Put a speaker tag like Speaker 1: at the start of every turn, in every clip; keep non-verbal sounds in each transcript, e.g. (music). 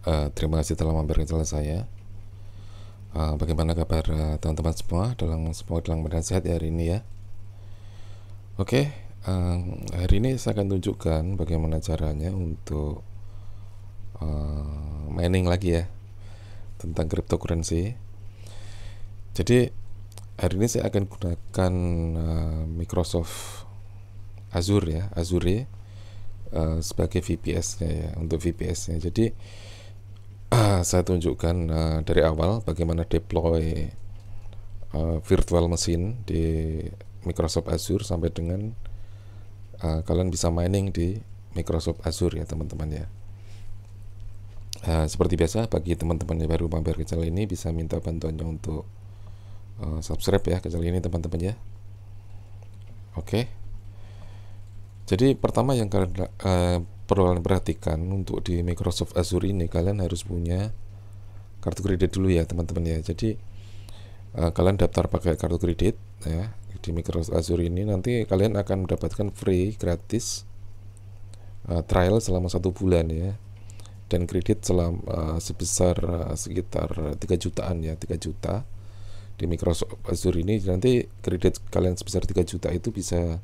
Speaker 1: Eh, terima kasih telah mampir ke channel saya. Uh, bagaimana kabar eh, teman-teman uh, semua? Dalam semua dalam badan sehat ya hari ini ya. Oke, okay, um, hari ini saya akan tunjukkan bagaimana caranya untuk uh, mining lagi ya tentang cryptocurrency. Jadi hari ini saya akan gunakan uh, Microsoft Azure ya, Azure uh, sebagai VPS-nya ya untuk VPS-nya. Jadi Ah, saya tunjukkan uh, dari awal bagaimana deploy uh, virtual machine di Microsoft Azure sampai dengan uh, kalian bisa mining di Microsoft Azure ya teman-teman ya. Uh, seperti biasa bagi teman-teman yang baru mampir ke channel ini bisa minta bantuannya untuk uh, subscribe ya ke channel ini teman-teman ya. Oke. Okay. Jadi pertama yang kalian uh, perlu kalian perhatikan untuk di Microsoft Azure ini kalian harus punya kartu kredit dulu ya teman-teman ya jadi uh, kalian daftar pakai kartu kredit ya di Microsoft Azure ini nanti kalian akan mendapatkan free gratis uh, trial selama satu bulan ya dan kredit selama uh, eh, sebesar uh, sekitar 3 jutaan ya 3 juta di Microsoft Azure ini nanti kredit kalian sebesar 3 juta itu bisa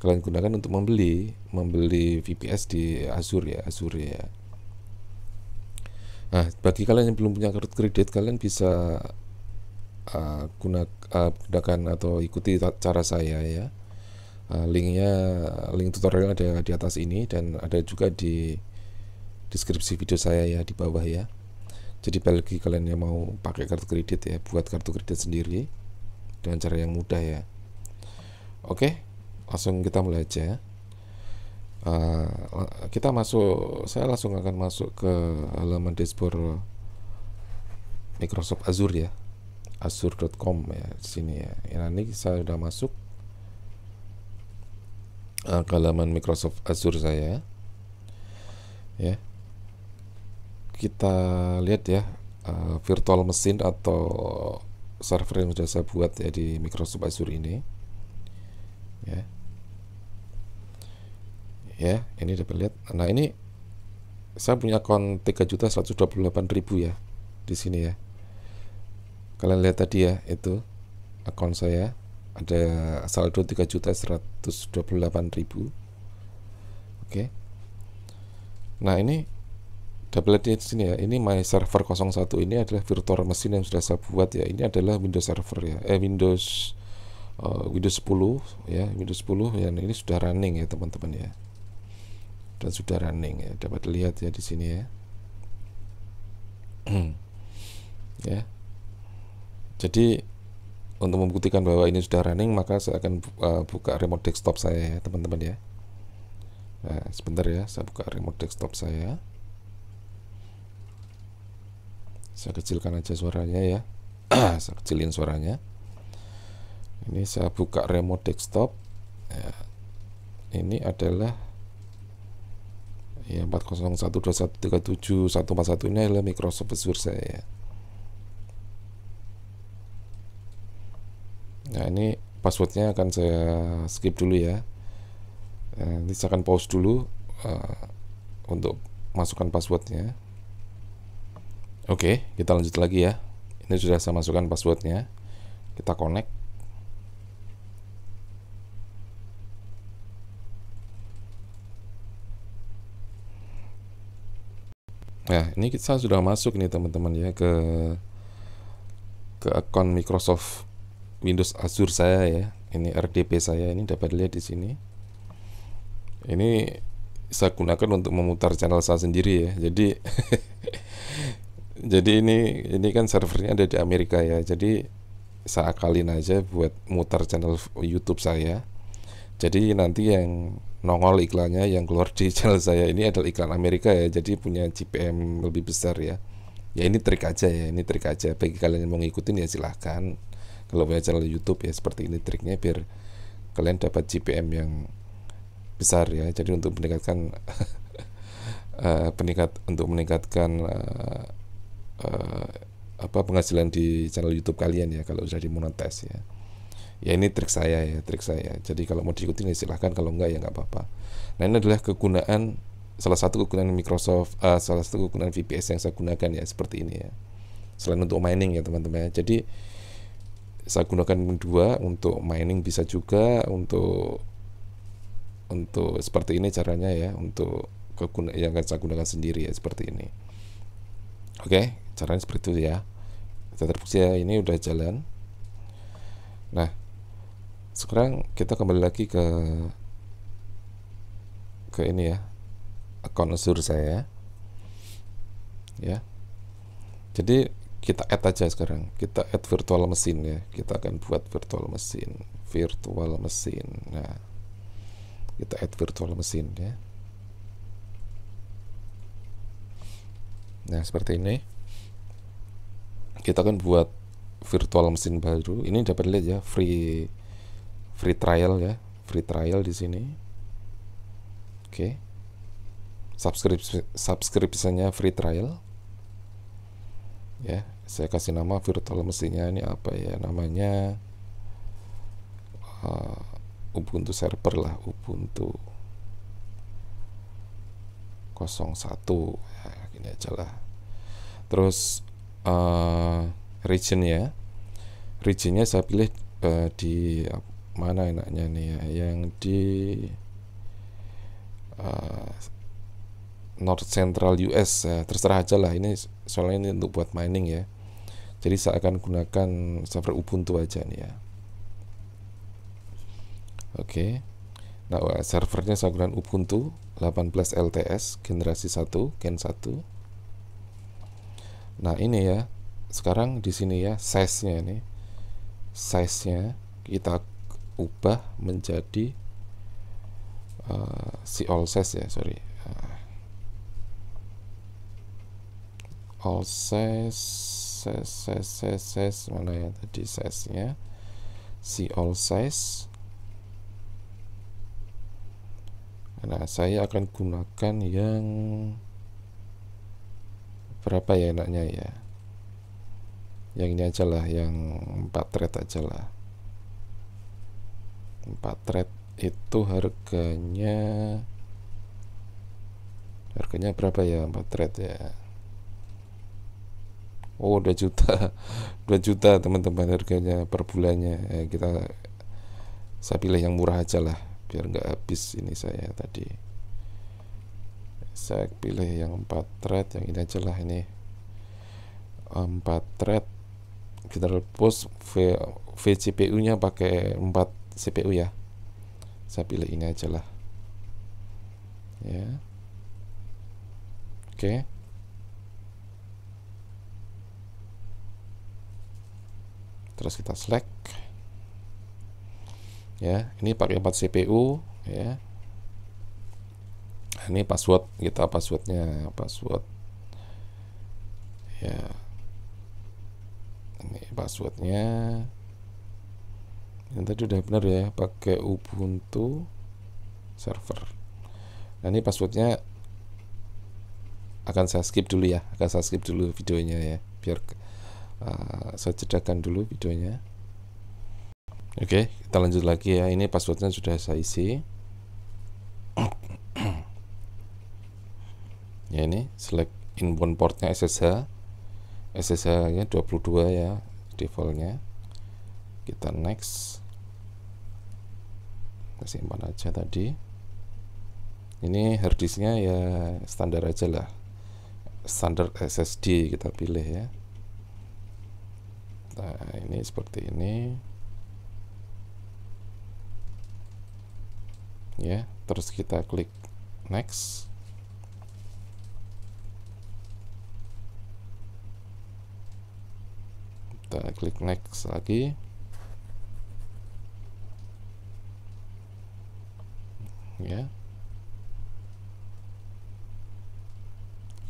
Speaker 1: kalian gunakan untuk membeli membeli VPS di Azure ya Azure ya nah bagi kalian yang belum punya kartu kredit kalian bisa uh, guna, uh, gunakan atau ikuti cara saya ya uh, linknya link tutorial ada di atas ini dan ada juga di deskripsi video saya ya di bawah ya jadi bagi kalian yang mau pakai kartu kredit ya buat kartu kredit sendiri dengan cara yang mudah ya oke okay? langsung kita mulai aja uh, kita masuk saya langsung akan masuk ke halaman dashboard Microsoft Azure ya azure.com ya sini ya nah, ini saya sudah masuk uh, ke halaman Microsoft Azure saya ya kita lihat ya uh, virtual mesin atau server yang sudah saya buat ya di Microsoft Azure ini ya ya ini dapat lihat nah ini saya punya akun ribu ya di sini ya kalian lihat tadi ya itu akun saya ada saldo juta ribu. oke nah ini double di sini ya ini my server 01 ini adalah virtual mesin yang sudah saya buat ya ini adalah Windows server ya eh Windows eh, Windows 10 ya Windows 10 yang ini sudah running ya teman-teman ya dan sudah running ya dapat lihat ya di sini ya (clears throat) ya jadi untuk membuktikan bahwa ini sudah running maka saya akan eh, buka remote desktop saya ya teman-teman ya nah, sebentar ya saya buka remote desktop saya saya kecilkan aja suaranya ya (clears throat) saya kecilin suaranya ini saya buka remote desktop ya. ini adalah ya 4012137 ini adalah Microsoft Azure saya nah ini passwordnya akan saya skip dulu ya eh, nanti saya akan pause dulu uh, untuk masukkan passwordnya oke okay, kita lanjut lagi ya ini sudah saya masukkan passwordnya kita connect ini kita sudah masuk nih teman-teman ya ke ke akun Microsoft Windows Azure saya ya ini RDP saya ini dapat lihat di sini ini saya gunakan untuk memutar channel saya sendiri ya jadi (laughs) jadi ini ini kan servernya ada di Amerika ya jadi saya akalin aja buat mutar channel YouTube saya jadi nanti yang nongol iklannya yang keluar di (laughs) channel saya ini adalah iklan Amerika ya jadi punya CPM lebih besar ya ya ini trik aja ya ini trik aja bagi kalian yang mau ngikutin ya silahkan kalau punya channel YouTube ya seperti ini triknya biar kalian dapat CPM yang besar ya jadi untuk meningkatkan uh, (laughs) peningkat untuk meningkatkan uh, uh, apa penghasilan di channel YouTube kalian ya kalau sudah dimonetasi ya ya ini trik saya ya trik saya jadi kalau mau diikuti ya silahkan kalau enggak ya enggak apa-apa nah ini adalah kegunaan salah satu kegunaan Microsoft uh, salah satu kegunaan VPS yang saya gunakan ya seperti ini ya selain untuk mining ya teman-teman ya. jadi saya gunakan dua untuk mining bisa juga untuk untuk seperti ini caranya ya untuk kegunaan yang saya gunakan sendiri ya seperti ini oke caranya seperti itu ya kita terbukti ya ini udah jalan nah sekarang kita kembali lagi ke ke ini ya akun Azure saya ya jadi kita add aja sekarang kita add virtual mesin ya kita akan buat virtual mesin virtual mesin nah kita add virtual mesin ya nah seperti ini kita akan buat virtual mesin baru ini dapat lihat ya free free trial ya free trial di sini oke okay. subscribe subscriptionnya free trial ya saya kasih nama virtual mesinnya ini apa ya namanya uh, Ubuntu server lah Ubuntu 01 ya, gini aja lah terus uh, eh, region ya regionnya saya pilih uh, di apa mana enaknya nih ya yang di uh, North Central US ya. terserah aja lah ini soalnya ini untuk buat mining ya jadi saya akan gunakan server Ubuntu aja nih ya oke okay. nah servernya saya gunakan Ubuntu 18 LTS generasi 1 gen 1 nah ini ya sekarang di sini ya size nya ini size nya kita ubah menjadi uh, si all size ya sorry uh, eh, all size size size size mana ya tadi size nya si all size nah saya akan gunakan yang berapa ya enaknya ya yang ini aja lah yang empat thread aja lah 4 thread itu harganya harganya berapa ya 4 thread ya Oh 2 juta 2 (laughs) juta teman-teman harganya per bulannya eh, kita saya pilih yang murah aja lah biar nggak habis ini saya tadi saya pilih yang 4 thread yang ini aja lah ini 4 thread kita rebus v, VCPU nya pakai 4 CPU ya saya pilih ini aja lah ya oke terus kita select ya ini pakai 4 CPU ya nah, ini password kita passwordnya password ya ini passwordnya yang tadi udah benar ya pakai Ubuntu server nah ini passwordnya akan saya skip dulu ya akan saya skip dulu videonya ya biar uh, saya jedakan dulu videonya oke okay, kita lanjut lagi ya ini passwordnya sudah saya isi (clears throat) ya ini select inbound portnya SSH SSH nya 22 ya defaultnya kita next kita simpan aja tadi ini harddisknya ya standar aja lah standar SSD kita pilih ya nah ini seperti ini ya terus kita klik next kita klik next lagi ya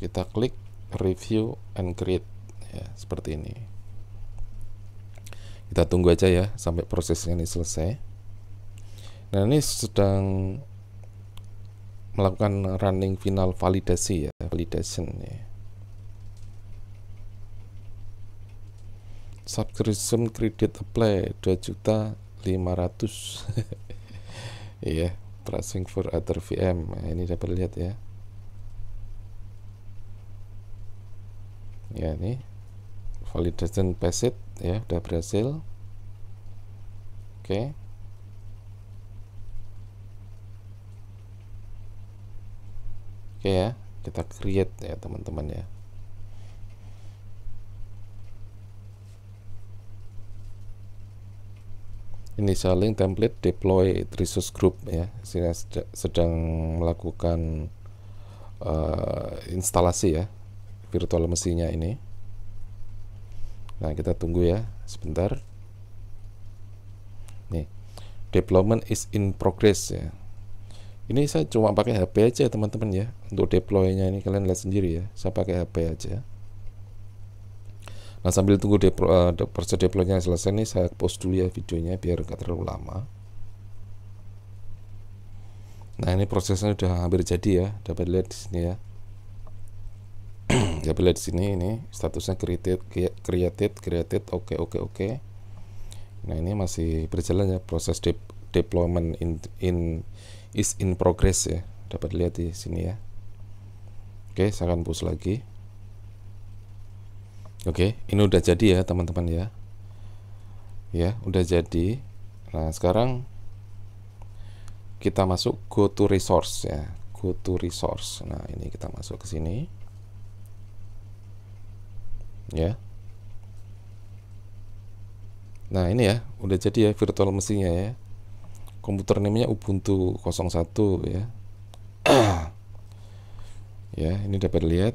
Speaker 1: kita klik review and create ya seperti ini kita tunggu aja ya sampai prosesnya ini selesai nah ini sedang melakukan running final validasi ya validation ya subscription credit apply 2.500. (laughs) iya tracing for other VM nah, ini dapat lihat ya ya ini validation passed ya udah berhasil oke okay. oke okay, ya kita create ya teman-teman ya ini initialing template deploy resource group ya sini sedang melakukan uh, instalasi ya virtual mesinnya ini nah kita tunggu ya sebentar nih deployment is in progress ya ini saya cuma pakai HP aja teman-teman ya untuk deploynya ini kalian lihat sendiri ya saya pakai HP aja Nah sambil tunggu deplo, uh, eh, proses deploynya selesai nih saya post dulu ya videonya biar nggak terlalu lama. Nah ini prosesnya udah hampir jadi ya, dapat lihat di sini ya. (clears throat) dapat lihat di sini ini statusnya created, created, created, oke okay, oke okay, oke. Okay. Nah ini masih berjalan ya proses de deployment in, in is in progress ya, dapat lihat di sini ya. Oke, saya akan push lagi. Oke, okay, ini udah jadi ya teman-teman ya. Ya, udah jadi. Nah, sekarang kita masuk go to resource ya. Go to resource. Nah, ini kita masuk ke sini. Ya. Nah, ini ya, udah jadi ya virtual mesinnya ya. Komputer namanya Ubuntu 01 ya. (clears throat) ya, ini dapat lihat.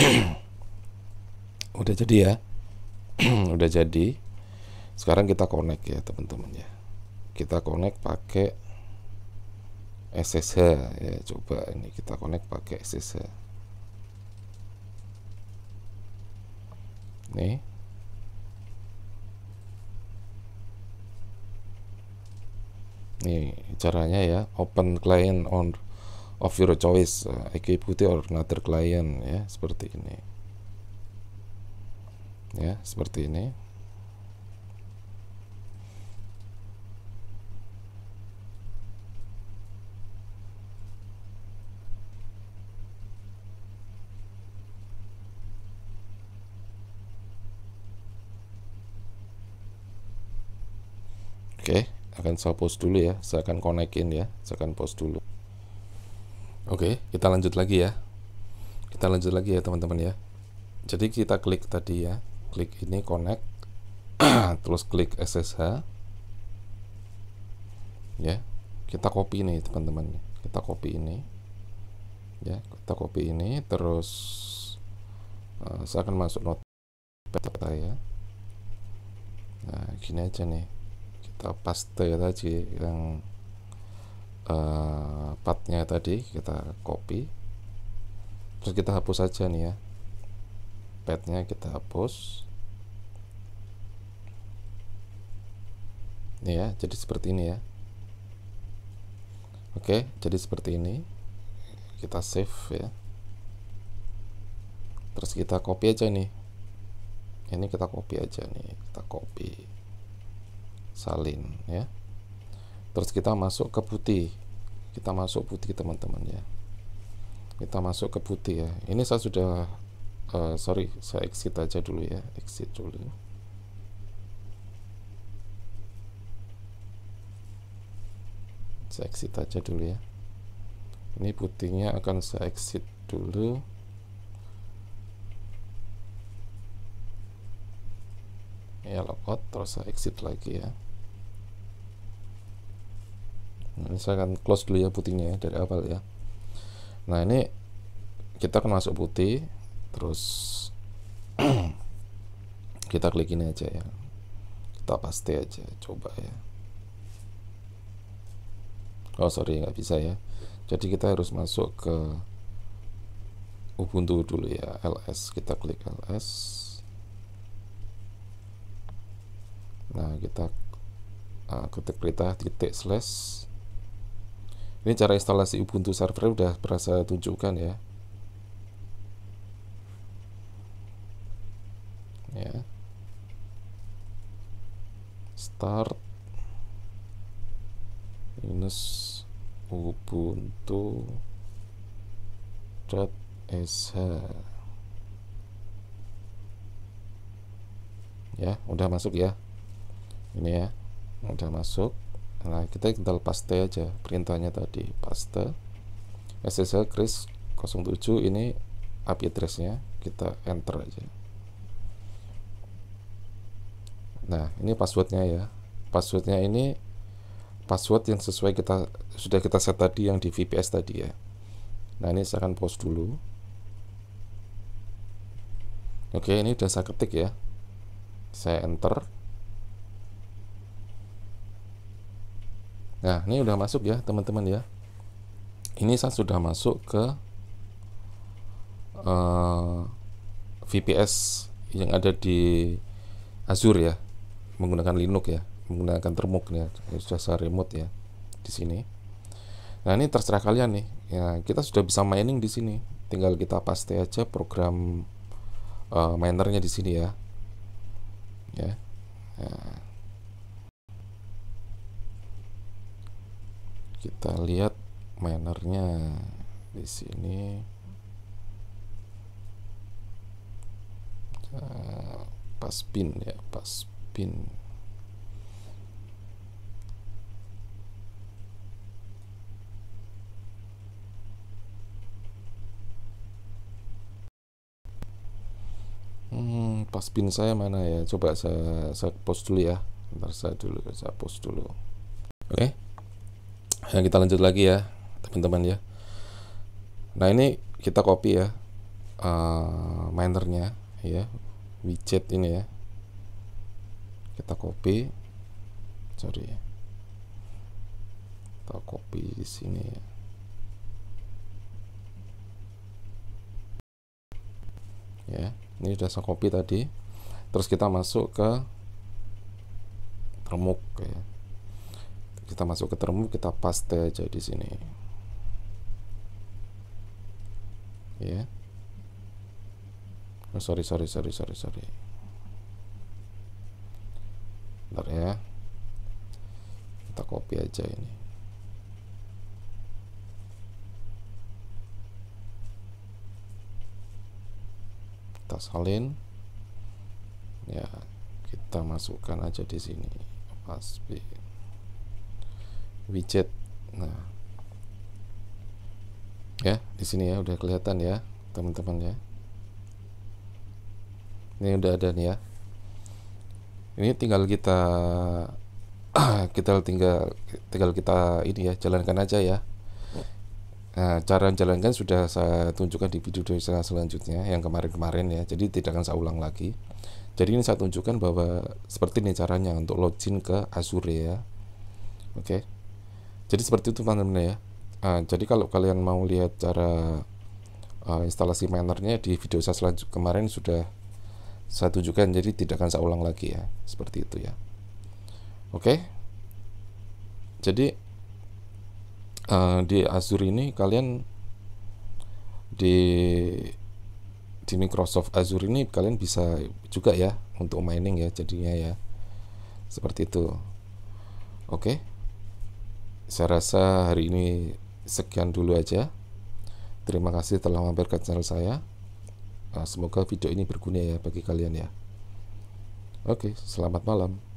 Speaker 1: (clears throat) udah jadi ya (clears throat) udah jadi sekarang kita connect ya teman-teman ya kita connect pakai SSH ya coba ini kita connect pakai SSH nih nih caranya ya open client on of your choice eh, ikuti or another client ya seperti ini ya seperti ini Oke, akan saya post dulu ya. Saya akan konekin ya. Saya akan post dulu. Oke, kita lanjut lagi ya. Kita lanjut lagi ya, teman-teman ya. Jadi kita klik tadi ya klik ini connect (clears throat) terus klik SSH ya kita copy ini teman-teman kita copy ini ya kita copy ini terus uh, saya akan masuk notepad saya nah gini aja nih kita paste tadi yang uh, partnya tadi kita copy terus kita hapus aja nih ya padnya kita hapus ini ya jadi seperti ini ya oke jadi seperti ini kita save ya terus kita copy aja nih ini kita copy aja nih kita copy salin ya terus kita masuk ke putih kita masuk putih teman-teman ya kita masuk ke putih ya ini saya sudah uh, sorry saya exit aja dulu ya exit dulu saya exit aja dulu ya ini putihnya akan saya exit dulu ya logout terus saya exit lagi ya nah, ini saya akan close dulu ya putihnya ya, dari awal ya nah ini kita akan masuk putih terus (clears throat) kita klik ini aja ya kita paste aja coba ya oh sorry nggak bisa ya jadi kita harus masuk ke Ubuntu dulu ya ls kita klik ls nah kita uh, ketik perintah titik slash ini cara instalasi Ubuntu server udah berasa tunjukkan ya ya start minus ubuntu dot sh ya udah masuk ya ini ya udah masuk nah kita tinggal paste aja perintahnya tadi paste ssh chris 07 ini IP addressnya kita enter aja Nah, ini passwordnya ya. Passwordnya ini password yang sesuai kita sudah kita set tadi yang di VPS tadi ya. Nah, ini saya akan post dulu. Oke, ini sudah saya ketik ya. Saya enter. Nah, ini udah masuk ya, teman-teman ya. Ini saya sudah masuk ke uh, eh, VPS yang ada di Azure ya menggunakan Linux ya, menggunakan termuk ya, jasa remote ya di sini. Nah ini terserah kalian nih. Ya kita sudah bisa mining di sini. Tinggal kita paste aja program uh, minernya di sini ya. Ya. ya. Kita lihat minernya di sini. Nah, pas pin ya, pas Pin. Hmm, pas pin saya mana ya? Coba saya saya post dulu ya. Ntar saya dulu saya post dulu. Oke. Okay. Nah, kita lanjut lagi ya, teman-teman ya. Nah, ini kita copy ya. Uh, minernya ya. Widget ini ya kita copy sorry ya kita copy di sini ya ya ini sudah saya copy tadi terus kita masuk ke termuk ya kita masuk ke termuk kita paste aja di sini ya oh, sorry sorry sorry sorry sorry ntar ya kita copy aja ini kita salin ya kita masukkan aja di sini pas widget nah ya di sini ya udah kelihatan ya teman-teman ya ini udah ada nih ya ini tinggal kita (clears throat) kita tinggal tinggal kita ini ya jalankan aja ya nah cara menjalankan sudah saya tunjukkan di video saya selanjutnya yang kemarin-kemarin ya jadi tidak akan saya ulang lagi jadi ini saya tunjukkan bahwa seperti ini caranya untuk login ke Azure ya oke jadi seperti itu teman-teman ya nah, jadi kalau kalian mau lihat cara uh, instalasi mainernya di video saya selanjutnya kemarin sudah satu juga jadi tidak akan saya ulang lagi ya seperti itu ya oke jadi uh, di Azure ini kalian di di Microsoft Azure ini kalian bisa juga ya untuk mining ya jadinya ya seperti itu oke saya rasa hari ini sekian dulu aja terima kasih telah mampir ke channel saya Ah, semoga video ini berguna ya bagi kalian ya. Oke, selamat malam.